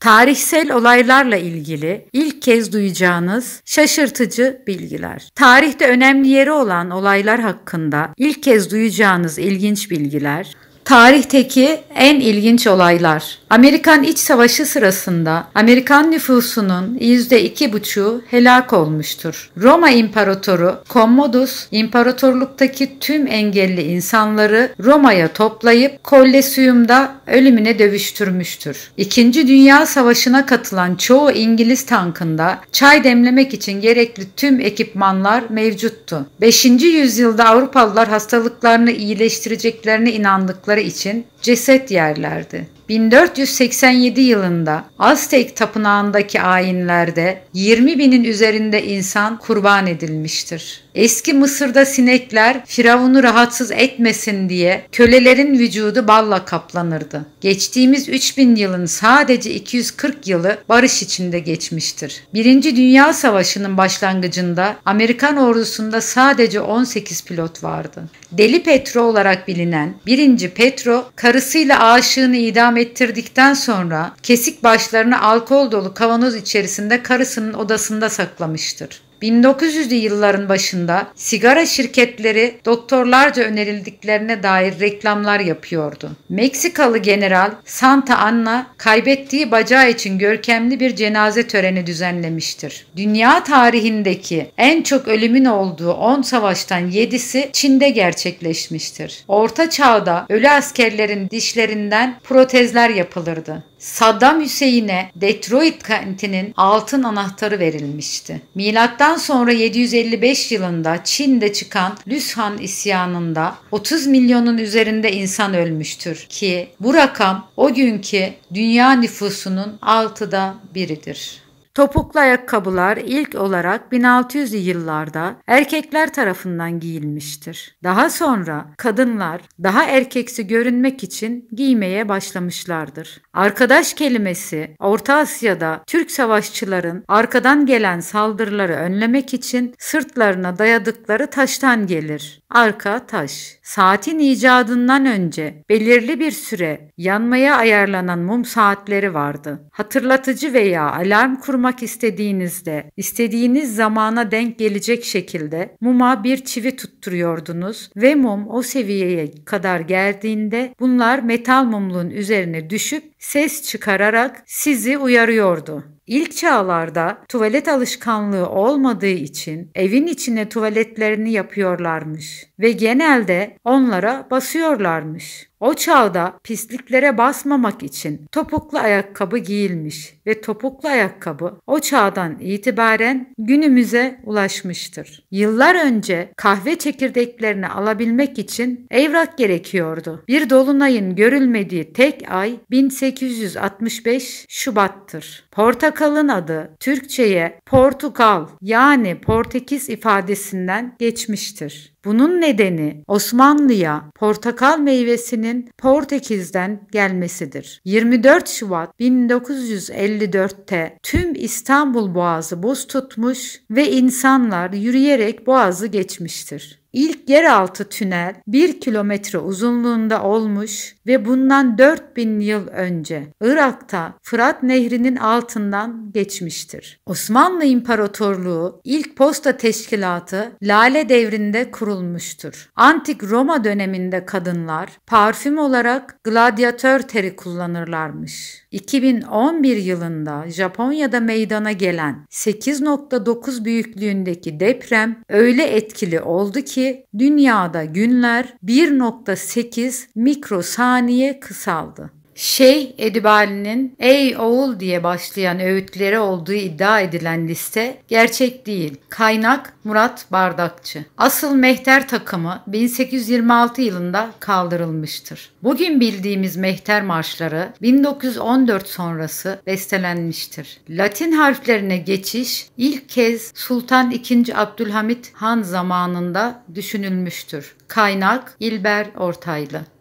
Tarihsel olaylarla ilgili ilk kez duyacağınız şaşırtıcı bilgiler. Tarihte önemli yeri olan olaylar hakkında ilk kez duyacağınız ilginç bilgiler, Tarihteki en ilginç olaylar. Amerikan İç Savaşı sırasında Amerikan nüfusunun %2,5'u helak olmuştur. Roma İmparatoru Commodus imparatorluktaki tüm engelli insanları Roma'ya toplayıp Kollesiyum'da ölümüne dövüştürmüştür. İkinci Dünya Savaşı'na katılan çoğu İngiliz tankında çay demlemek için gerekli tüm ekipmanlar mevcuttu. 5. yüzyılda Avrupalılar hastalıklarını iyileştireceklerine inandıkları için ceset yerlerdi. 1487 yılında Aztek tapınağındaki ayinlerde 20 binin üzerinde insan kurban edilmiştir. Eski Mısır'da sinekler Firavun'u rahatsız etmesin diye kölelerin vücudu balla kaplanırdı. Geçtiğimiz 3000 yılın sadece 240 yılı barış içinde geçmiştir. Birinci Dünya Savaşı'nın başlangıcında Amerikan ordusunda sadece 18 pilot vardı. Deli Petro olarak bilinen birinci Petro, karı Karısıyla aşığını idam ettirdikten sonra kesik başlarını alkol dolu kavanoz içerisinde karısının odasında saklamıştır. 1900'lü yılların başında sigara şirketleri doktorlarca önerildiklerine dair reklamlar yapıyordu. Meksikalı general Santa Anna kaybettiği bacağı için görkemli bir cenaze töreni düzenlemiştir. Dünya tarihindeki en çok ölümün olduğu 10 savaştan 7'si Çin'de gerçekleşmiştir. Orta çağda ölü askerlerin dişlerinden protezler yapılırdı. Saddam Hüseyin'e Detroit kentinin altın anahtarı verilmişti. Milattan sonra 755 yılında Çin'de çıkan Lüshan isyanında 30 milyonun üzerinde insan ölmüştür ki bu rakam o günkü dünya nüfusunun altıda biridir. Topuklu ayakkabılar ilk olarak 1600'lü yıllarda erkekler tarafından giyilmiştir. Daha sonra kadınlar daha erkeksi görünmek için giymeye başlamışlardır. Arkadaş kelimesi Orta Asya'da Türk savaşçıların arkadan gelen saldırıları önlemek için sırtlarına dayadıkları taştan gelir. Arka taş. Saatin icadından önce belirli bir süre yanmaya ayarlanan mum saatleri vardı. Hatırlatıcı veya alarm kurmak istediğinizde istediğiniz zamana denk gelecek şekilde muma bir çivi tutturuyordunuz ve mum o seviyeye kadar geldiğinde bunlar metal mumluğun üzerine düşüp ses çıkararak sizi uyarıyordu. İlk çağlarda tuvalet alışkanlığı olmadığı için evin içine tuvaletlerini yapıyorlarmış ve genelde onlara basıyorlarmış. O çağda pisliklere basmamak için topuklu ayakkabı giyilmiş ve topuklu ayakkabı o çağdan itibaren günümüze ulaşmıştır. Yıllar önce kahve çekirdeklerini alabilmek için evrak gerekiyordu. Bir dolunayın görülmediği tek ay 1865 Şubat'tır. Portakalın adı Türkçeye portukal yani Portekiz ifadesinden geçmiştir. Bunun nedeni Osmanlı'ya portakal meyvesinin Portekiz'den gelmesidir. 24 Şubat 1954'te tüm İstanbul Boğazı buz tutmuş ve insanlar yürüyerek boğazı geçmiştir. İlk yeraltı tünel 1 kilometre uzunluğunda olmuş ve bundan 4000 yıl önce Irak'ta Fırat Nehri'nin altından geçmiştir. Osmanlı İmparatorluğu ilk posta teşkilatı Lale devrinde kurulmuştur. Antik Roma döneminde kadınlar parfüm olarak gladyatör teri kullanırlarmış. 2011 yılında Japonya'da meydana gelen 8.9 büyüklüğündeki deprem öyle etkili oldu ki dünyada günler 1.8 mikrosaniye kısaldı. Şeyh Edibali'nin ''Ey oğul'' diye başlayan öğütleri olduğu iddia edilen liste gerçek değil. Kaynak Murat Bardakçı. Asıl mehter takımı 1826 yılında kaldırılmıştır. Bugün bildiğimiz mehter marşları 1914 sonrası bestelenmiştir. Latin harflerine geçiş ilk kez Sultan II. Abdülhamit Han zamanında düşünülmüştür. Kaynak İlber Ortaylı